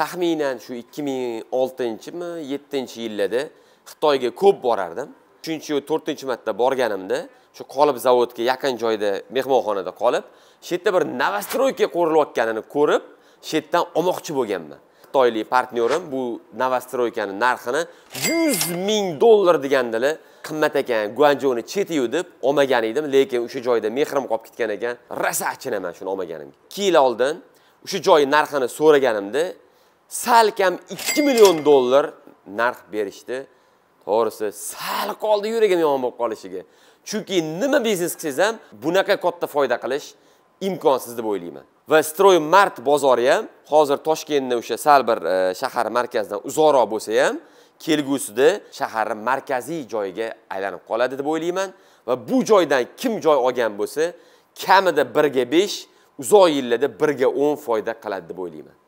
taxminan shu 2006-mi, 7-yillarda Xitoyga ko'p borardim. 3-chi 4 marta borganimda shu qolib zavodga yaqin joyda mehmonxonada qolib, shu yerda bir novostroyka qurilayotganini ko'rib, shu yerdan olmoqchi bo'lganman. Xitoylik partnyorim bu novostroykani narxini 100 ming dollar degandilar. qimmat ekan guanjoni chetiyu deb olmagan edim lekin o'sha joyda mehrim qolib ketgan ekan rosa achinaman shuni olmaganimga ikki yil oldin o'sha joy narxini so'raganimda salkam 2 million dollar narx berishdi to'g'risi sal qoldi yuragim yomon bo'lib qolishiga chunki nima biznes qilsangiz ham bunaqa katta foyda qilish imkonsiz deb o'ylayman va stroy mart bozori ham hozir toshkentni o'sha sal bir e, shahar markazidan uzoqroq bo'lsa ham kelgusida shaharni markaziy joyiga aylanib qoladi deb o'ylayman va bu joydan kim joy olgan bo'lsa kamida birga besh uzoq yillarda birga o'n foyda qiladi deb o'ylayman